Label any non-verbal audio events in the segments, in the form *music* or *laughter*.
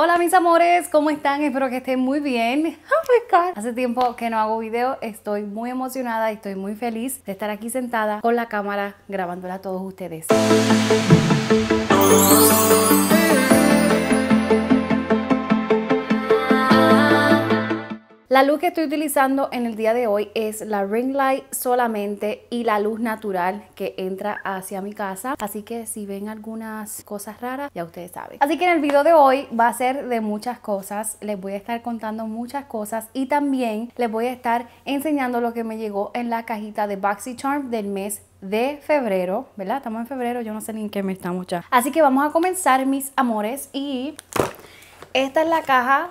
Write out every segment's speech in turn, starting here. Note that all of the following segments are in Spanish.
Hola mis amores, ¿cómo están? Espero que estén muy bien. *laughs* Oh Hace tiempo que no hago video, estoy muy emocionada y estoy muy feliz de estar aquí sentada con la cámara grabándola a todos ustedes. La luz que estoy utilizando en el día de hoy es la ring light solamente y la luz natural que entra hacia mi casa. Así que si ven algunas cosas raras, ya ustedes saben. Así que en el video de hoy va a ser de muchas cosas. Les voy a estar contando muchas cosas y también les voy a estar enseñando lo que me llegó en la cajita de BoxyCharm del mes de febrero, ¿verdad? Estamos en febrero, yo no sé ni en qué mes estamos ya. Así que vamos a comenzar, mis amores. Y esta es la caja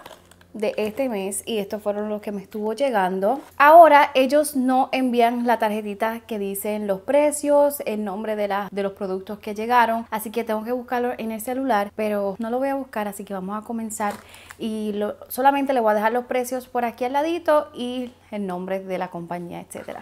de este mes y estos fueron los que me estuvo llegando. Ahora ellos no envían la tarjetita que dicen los precios, el nombre de, la, de los productos que llegaron, así que tengo que buscarlo en el celular, pero no lo voy a buscar, así que vamos a comenzar y solamente le voy a dejar los precios por aquí al ladito y el nombre de la compañía, etcétera.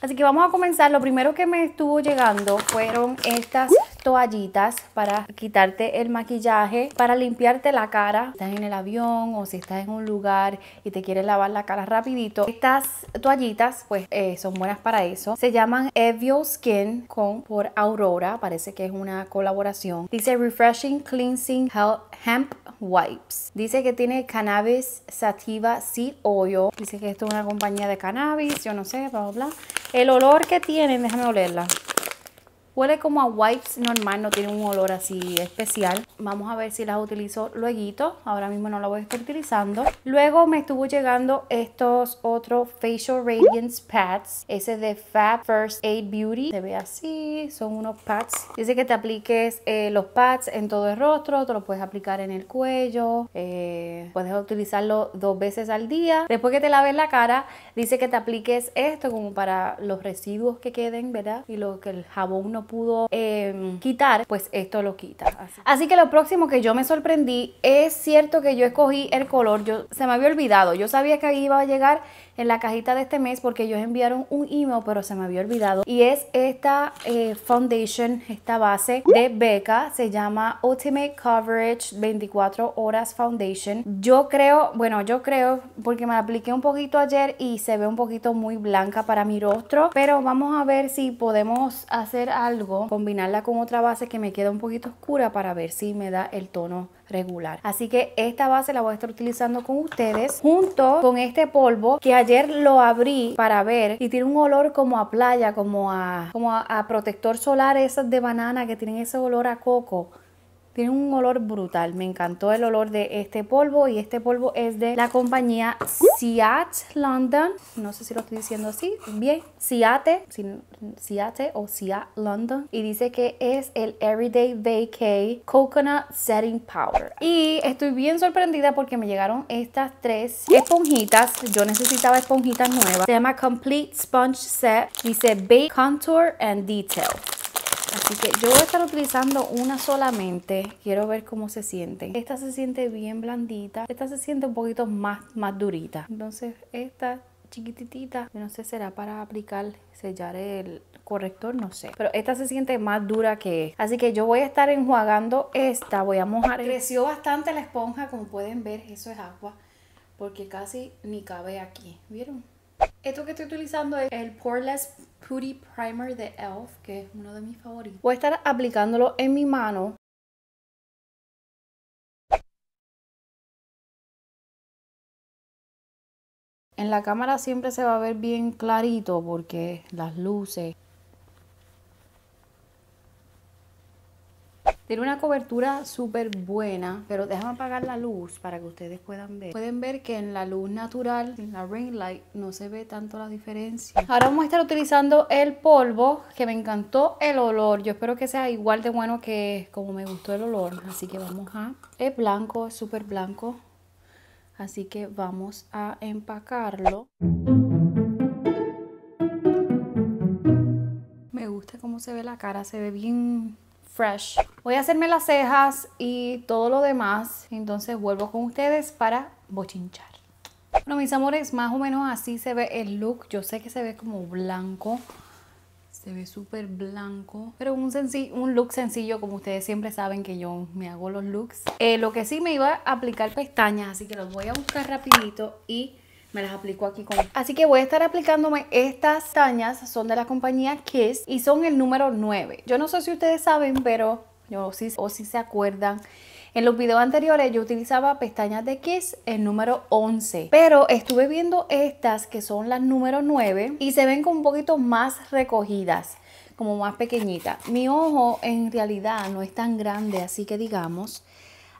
Así que vamos a comenzar. Lo primero que me estuvo llegando fueron estas toallitas para quitarte el maquillaje, para limpiarte la cara. Estás en el avión o si estás en un lugar y te quieres lavar la cara rapidito. Estas toallitas pues eh, son buenas para eso. Se llaman Evio Skin con por Aurora. Parece que es una colaboración. Dice Refreshing Cleansing Hemp Wipes. Dice que tiene cannabis sativa seed oil. Dice que esto es una compañía de cannabis, yo no sé, bla, bla, bla. El olor que tienen, déjame olerla. Huele como a wipes normal, no tiene un olor así especial. Vamos a ver si las utilizo luego. Ahora mismo no las voy a estar utilizando. Luego me estuvo llegando estos otros Facial Radiance Pads. Ese de Fab First Aid Beauty. Se ve así, son unos pads. Dice que te apliques eh, los pads en todo el rostro. Te los puedes aplicar en el cuello. Eh, puedes utilizarlo dos veces al día. Después que te laves la cara, dice que te apliques esto como para los residuos que queden, ¿verdad? Y lo que el jabón no pudo em, quitar, pues esto lo quita. Así. que lo próximo que yo me sorprendí, es cierto que yo escogí el color, yo se me había olvidado, yo sabía que iba a llegar en la cajita de este mes porque ellos enviaron un email, pero se me había olvidado. Y es esta eh, foundation, esta base de Becca, se llama Ultimate Coverage 24 Horas Foundation. Yo creo, bueno, yo creo, porque me la apliqué un poquito ayer y se ve un poquito muy blanca para mi rostro, pero vamos a ver si podemos hacer algo combinarla con otra base que me queda un poquito oscura para ver si me da el tono regular. Así que esta base la voy a estar utilizando con ustedes junto con este polvo que ayer lo abrí para ver y tiene un olor como a playa, como a, como a, a protector solar esas de banana que tienen ese olor a coco. Tiene un olor brutal. Me encantó el olor de este polvo. Y este polvo es de la compañía Seat London. No sé si lo estoy diciendo así. Bien. Siate. Siate o Seat London. Y dice que es el Everyday Vacay Coconut Setting Powder. Y estoy bien sorprendida porque me llegaron estas tres esponjitas. Yo necesitaba esponjitas nuevas. Se llama Complete Sponge Set. Dice Bake Contour and Detail. Así que yo voy a estar utilizando una solamente. Quiero ver cómo se siente Esta se siente bien blandita. Esta se siente un poquito más, más durita. Entonces esta chiquitita. No sé, será para aplicar, sellar el corrector, no sé. Pero esta se siente más dura que Así que yo voy a estar enjuagando esta. Voy a mojar. Creció bastante la esponja, como pueden ver. Eso es agua. Porque casi ni cabe aquí. ¿Vieron? Esto que estoy utilizando es el Poreless Putty Primer de e.l.f., que es uno de mis favoritos. Voy a estar aplicándolo en mi mano. En la cámara siempre se va a ver bien clarito porque las luces Tiene una cobertura súper buena, pero déjame apagar la luz para que ustedes puedan ver. Pueden ver que en la luz natural, en la ring light, no se ve tanto la diferencia. Ahora vamos a estar utilizando el polvo, que me encantó el olor. Yo espero que sea igual de bueno que como me gustó el olor. Así que vamos a... Es blanco, es súper blanco. Así que vamos a empacarlo. Me gusta cómo se ve la cara, se ve bien fresh. Voy a hacerme las cejas y todo lo demás. Entonces vuelvo con ustedes para bochinchar. Bueno, mis amores, más o menos así se ve el look. Yo sé que se ve como blanco. Se ve súper blanco. Pero un, un look sencillo, como ustedes siempre saben que yo me hago los looks. Eh, lo que sí me iba a aplicar pestañas, así que los voy a buscar rapidito y me las aplico aquí con... Así que voy a estar aplicándome estas pestañas son de la compañía Kiss y son el número 9. Yo no sé si ustedes saben, pero yo sí, o si se acuerdan. En los videos anteriores yo utilizaba pestañas de Kiss, el número 11, pero estuve viendo estas que son las número 9 y se ven con un poquito más recogidas como más pequeñitas Mi ojo en realidad no es tan grande, así que digamos,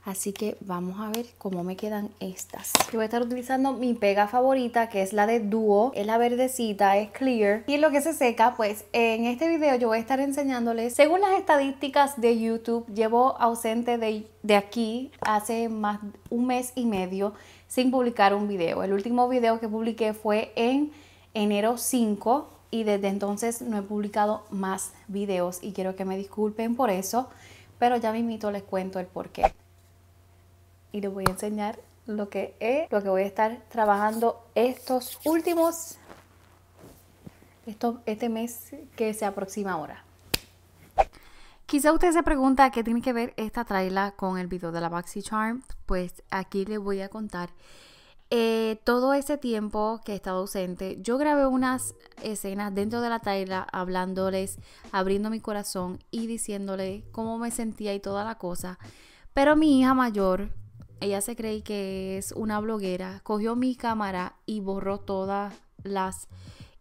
Así que vamos a ver cómo me quedan estas. Yo voy a estar utilizando mi pega favorita, que es la de Duo. Es la verdecita, es clear. Y lo que se seca, pues en este video yo voy a estar enseñándoles. Según las estadísticas de YouTube, llevo ausente de, de aquí hace más un mes y medio sin publicar un video. El último video que publiqué fue en enero 5 y desde entonces no he publicado más videos y quiero que me disculpen por eso, pero ya mismito les cuento el porqué y les voy a enseñar lo que es, lo que voy a estar trabajando estos últimos, esto, este mes que se aproxima ahora. Quizá usted se pregunta qué tiene que ver esta traila con el video de la Baxi Charm. Pues aquí les voy a contar. Eh, todo ese tiempo que he estado ausente, yo grabé unas escenas dentro de la traila hablándoles, abriendo mi corazón y diciéndole cómo me sentía y toda la cosa. Pero mi hija mayor, ella se cree que es una bloguera. Cogió mi cámara y borró todas las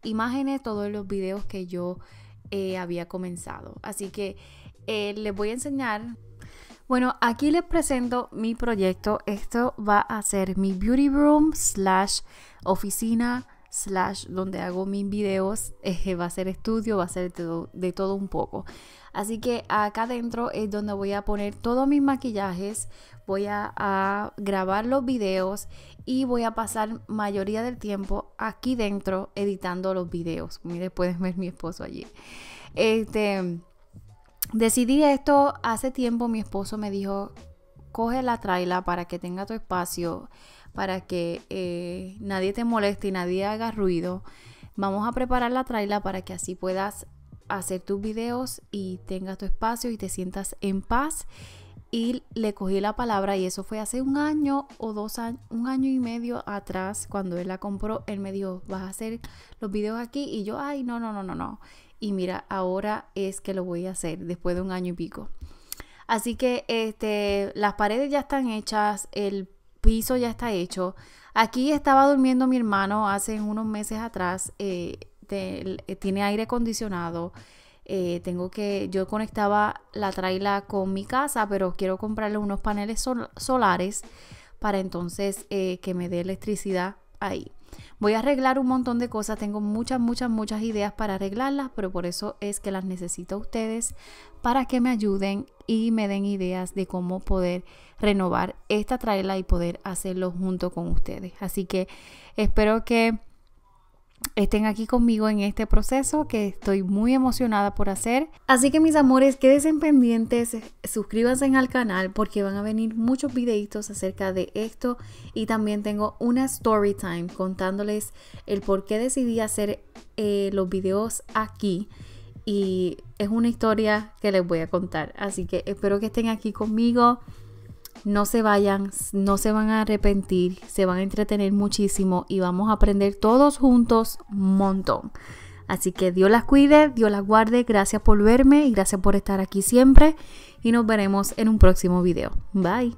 imágenes, todos los videos que yo eh, había comenzado. Así que eh, les voy a enseñar. Bueno, aquí les presento mi proyecto. Esto va a ser mi beauty room slash oficina slash donde hago mis videos. Eh, va a ser estudio, va a ser todo, de todo un poco. Así que acá adentro es donde voy a poner todos mis maquillajes voy a, grabar los videos y voy a pasar mayoría del tiempo aquí dentro editando los videos. Mire, puedes ver mi esposo allí. Este, decidí esto hace tiempo, mi esposo me dijo, coge la traila para que tenga tu espacio, para que eh, nadie te moleste y nadie haga ruido. Vamos a preparar la traila para que así puedas hacer tus videos y tengas tu espacio y te sientas en paz y le cogí la palabra y eso fue hace un año o dos años, un año y medio atrás cuando él la compró, él me dijo, vas a hacer los videos aquí y yo, ay, no, no, no, no, no. Y mira, ahora es que lo voy a hacer después de un año y pico. Así que este, las paredes ya están hechas, el piso ya está hecho. Aquí estaba durmiendo mi hermano hace unos meses atrás, eh, eh, tiene aire acondicionado. Eh, tengo que, yo conectaba la traila con mi casa, pero quiero comprarle unos paneles solares para entonces eh, que me dé electricidad ahí. Voy a arreglar un montón de cosas, tengo muchas, muchas, muchas ideas para arreglarlas, pero por eso es que las necesito a ustedes para que me ayuden y me den ideas de cómo poder renovar esta traila y poder hacerlo junto con ustedes. Así que espero que estén aquí conmigo en este proceso que estoy muy emocionada por hacer. Así que mis amores, quédense pendientes, suscríbanse al canal porque van a venir muchos videitos acerca de esto y también tengo una story time contándoles el por qué decidí hacer eh, los videos aquí y es una historia que les voy a contar. Así que espero que estén aquí conmigo. No se vayan, no se van a arrepentir, se van a entretener muchísimo y vamos a aprender todos juntos un montón. Así que Dios las cuide, Dios las guarde, gracias por verme y gracias por estar aquí siempre y nos veremos en un próximo video. Bye.